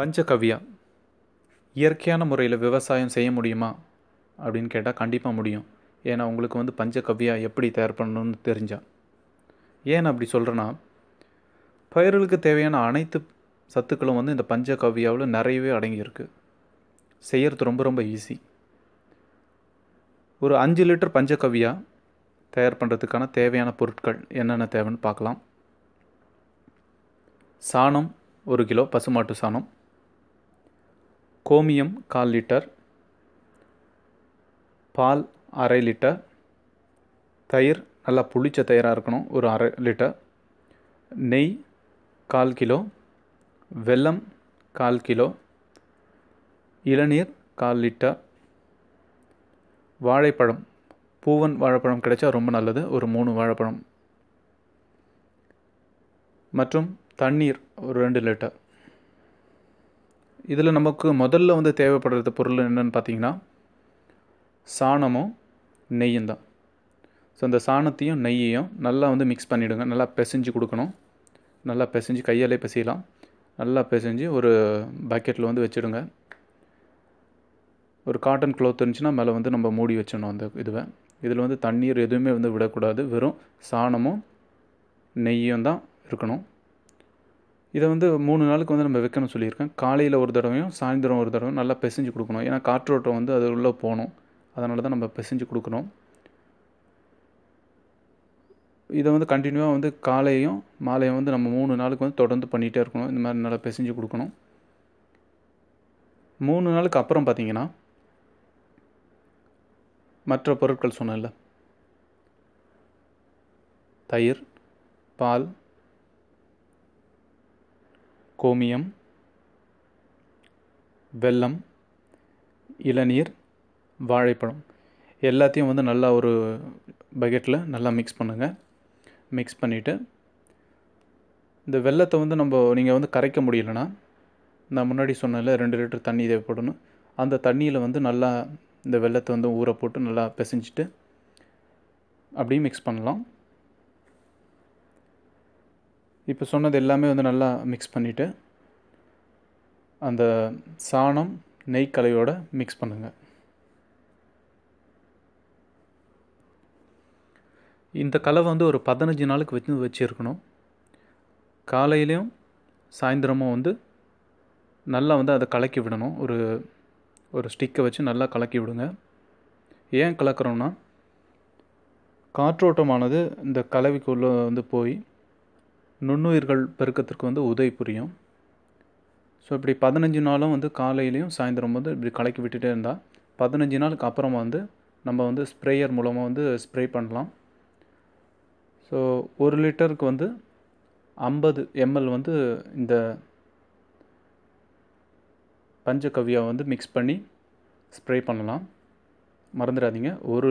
பஞ்சகவ்யா இயற்கையான முறையில் விவசாயம் செய்ய முடியுமா அப்படின்னு கேட்டால் கண்டிப்பாக முடியும் ஏன்னா உங்களுக்கு வந்து பஞ்சகவ்யா எப்படி தயார் பண்ணணும்னு தெரிஞ்சா ஏன் அப்படி சொல்கிறேன்னா பயிர்களுக்கு தேவையான அனைத்து சத்துக்களும் வந்து இந்த பஞ்சகவ்யாவில் நிறையவே அடங்கியிருக்கு செய்கிறது ரொம்ப ரொம்ப ஈஸி ஒரு அஞ்சு லிட்டர் பஞ்சகவ்யா தயார் பண்ணுறதுக்கான தேவையான பொருட்கள் என்னென்ன தேவைன்னு பார்க்கலாம் சாணம் ஒரு கிலோ பசுமாட்டு சாணம் கோமியம் கால் லிட்டர் பால் அரை லிட்டர் தயிர் நல்லா புளிச்ச தயிராக இருக்கணும் ஒரு அரை லிட்டர் நெய் கால் கிலோ வெல்லம் கால் கிலோ இளநீர் கால் லிட்டர் வாழைப்பழம் பூவன் வாழைப்பழம் கிடைச்சா ரொம்ப நல்லது ஒரு மூணு வாழைப்பழம் மற்றும் தண்ணீர் ஒரு ரெண்டு லிட்டர் இதில் நமக்கு முதல்ல வந்து தேவைப்படுறது பொருள் என்னென்னு பார்த்தீங்கன்னா சாணமும் நெய்யும் தான் ஸோ அந்த சாணத்தையும் நெய்யையும் நல்லா வந்து மிக்ஸ் பண்ணிவிடுங்க நல்லா பிசைஞ்சு கொடுக்கணும் நல்லா பிசைஞ்சு கையாலே பிசையலாம் நல்லா பிசைஞ்சு ஒரு பக்கெட்டில் வந்து வச்சுடுங்க ஒரு காட்டன் க்ளோத் இருந்துச்சுன்னா மேலே வந்து நம்ம மூடி வச்சிடணும் அந்த இதுவை இதில் வந்து தண்ணீர் எதுவுமே வந்து விடக்கூடாது வெறும் சாணமும் நெய்யும் தான் இருக்கணும் இதை வந்து மூணு நாளுக்கு வந்து நம்ம வைக்கணும்னு சொல்லியிருக்கேன் காலையில் ஒரு தடவையும் சாயந்தரம் ஒரு தடவையும் நல்லா பிசைஞ்சு கொடுக்கணும் ஏன்னா காற்றோட்டம் வந்து அது உள்ளே போகணும் அதனால தான் நம்ம பிசைஞ்சு கொடுக்கணும் இதை வந்து கண்டினியூவாக வந்து காலையும் மாலையும் வந்து நம்ம மூணு நாளுக்கு வந்து தொடர்ந்து பண்ணிகிட்டே இருக்கணும் இந்த மாதிரி நல்லா பிசைஞ்சு கொடுக்கணும் மூணு நாளுக்கு அப்புறம் பார்த்திங்கன்னா மற்ற பொருட்கள் சொன்னல தயிர் பால் கோமியம் வெல்லம் இளநீர் வாழைப்பழம் எல்லாத்தையும் வந்து நல்லா ஒரு பக்கெட்டில் நல்லா மிக்ஸ் பண்ணுங்கள் மிக்ஸ் பண்ணிவிட்டு இந்த வெள்ளத்தை வந்து நம்ம நீங்கள் வந்து கரைக்க முடியலன்னா நான் முன்னாடி சொன்னல ரெண்டு லிட்டர் தண்ணி தேவைப்படணும் அந்த தண்ணியில் வந்து நல்லா இந்த வெள்ளத்தை வந்து ஊற போட்டு நல்லா பிசைஞ்சிட்டு அப்படியே மிக்ஸ் பண்ணலாம் இப்போ சொன்னது எல்லாமே வந்து நல்லா மிக்ஸ் பண்ணிவிட்டு அந்த சாணம் நெய் கலையோடு மிக்ஸ் பண்ணுங்கள் இந்த கலவை வந்து ஒரு பதினஞ்சு நாளுக்கு வச்சு வச்சுருக்கணும் காலையிலையும் சாயந்தரமும் வந்து நல்லா வந்து அதை கலக்கி விடணும் ஒரு ஒரு ஸ்டிக்கை வச்சு நல்லா கலக்கி விடுங்க ஏன் கலக்கிறோன்னா காற்றோட்டமானது இந்த கலவைக்குள்ளே வந்து போய் நுண்ணுயிர்கள் பெருக்கத்திற்கு வந்து உதவி புரியும் ஸோ இப்படி பதினஞ்சு நாளும் வந்து காலையிலையும் சாயந்தரம் வந்து இப்படி கலக்கி விட்டுட்டே இருந்தால் பதினஞ்சு நாளுக்கு அப்புறம் வந்து நம்ம வந்து ஸ்ப்ரேயர் மூலமாக வந்து ஸ்ப்ரே பண்ணலாம் ஸோ ஒரு லிட்டருக்கு வந்து ஐம்பது எம்எல் வந்து இந்த பஞ்சகவ்யாவை வந்து மிக்ஸ் பண்ணி ஸ்ப்ரே பண்ணலாம் மறந்துடாதீங்க ஒரு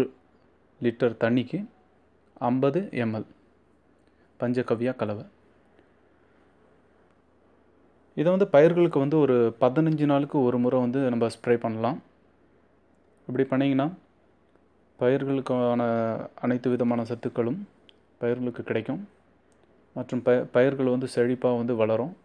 லிட்டர் தண்ணிக்கு ஐம்பது எம்எல் பஞ்சகவ்யா கலவை இதை வந்து பயிர்களுக்கு வந்து ஒரு பதினஞ்சு நாளுக்கு ஒரு முறை வந்து நம்ம ஸ்ப்ரே பண்ணலாம் இப்படி பண்ணிங்கன்னா பயிர்களுக்கான அனைத்து விதமான சத்துக்களும் பயிர்களுக்கு கிடைக்கும் மற்றும் பய பயிர்கள் வந்து செழிப்பாக வந்து வளரும்